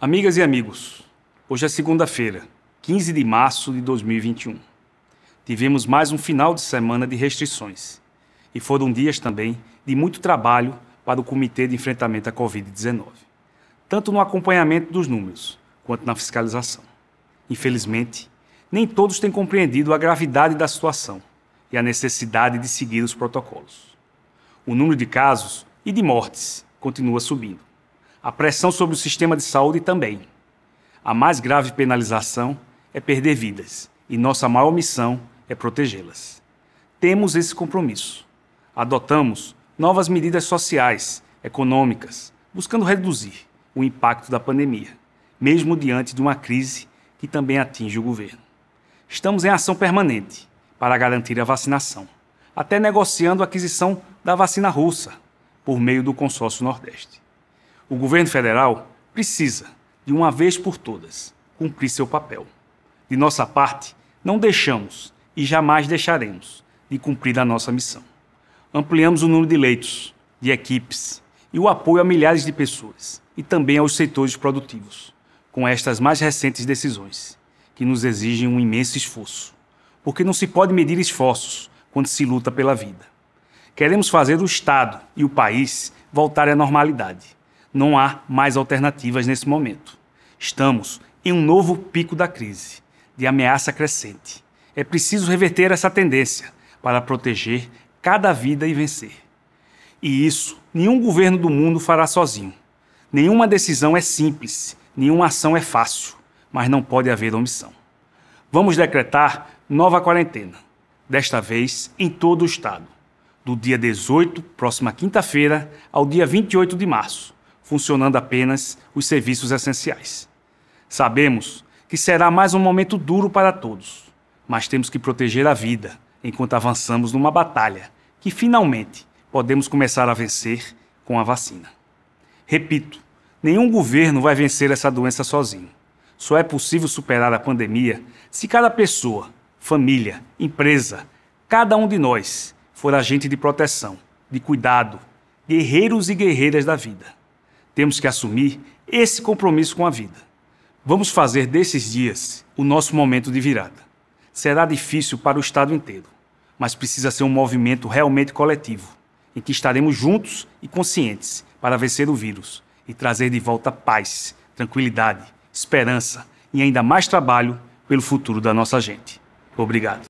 Amigas e amigos, hoje é segunda-feira, 15 de março de 2021. Tivemos mais um final de semana de restrições e foram dias também de muito trabalho para o Comitê de Enfrentamento à Covid-19, tanto no acompanhamento dos números quanto na fiscalização. Infelizmente, nem todos têm compreendido a gravidade da situação e a necessidade de seguir os protocolos. O número de casos e de mortes continua subindo a pressão sobre o sistema de saúde também. A mais grave penalização é perder vidas e nossa maior missão é protegê-las. Temos esse compromisso. Adotamos novas medidas sociais, econômicas, buscando reduzir o impacto da pandemia, mesmo diante de uma crise que também atinge o governo. Estamos em ação permanente para garantir a vacinação, até negociando a aquisição da vacina russa por meio do Consórcio Nordeste. O governo federal precisa, de uma vez por todas, cumprir seu papel. De nossa parte, não deixamos e jamais deixaremos de cumprir a nossa missão. Ampliamos o número de leitos, de equipes e o apoio a milhares de pessoas e também aos setores produtivos, com estas mais recentes decisões, que nos exigem um imenso esforço, porque não se pode medir esforços quando se luta pela vida. Queremos fazer o Estado e o país voltarem à normalidade não há mais alternativas nesse momento. Estamos em um novo pico da crise, de ameaça crescente. É preciso reverter essa tendência para proteger cada vida e vencer. E isso nenhum governo do mundo fará sozinho. Nenhuma decisão é simples, nenhuma ação é fácil, mas não pode haver omissão. Vamos decretar nova quarentena, desta vez em todo o estado, do dia 18, próxima quinta-feira, ao dia 28 de março funcionando apenas os serviços essenciais. Sabemos que será mais um momento duro para todos, mas temos que proteger a vida enquanto avançamos numa batalha que finalmente podemos começar a vencer com a vacina. Repito, nenhum governo vai vencer essa doença sozinho. Só é possível superar a pandemia se cada pessoa, família, empresa, cada um de nós for agente de proteção, de cuidado, guerreiros e guerreiras da vida temos que assumir esse compromisso com a vida. Vamos fazer desses dias o nosso momento de virada. Será difícil para o Estado inteiro, mas precisa ser um movimento realmente coletivo, em que estaremos juntos e conscientes para vencer o vírus e trazer de volta paz, tranquilidade, esperança e ainda mais trabalho pelo futuro da nossa gente. Obrigado.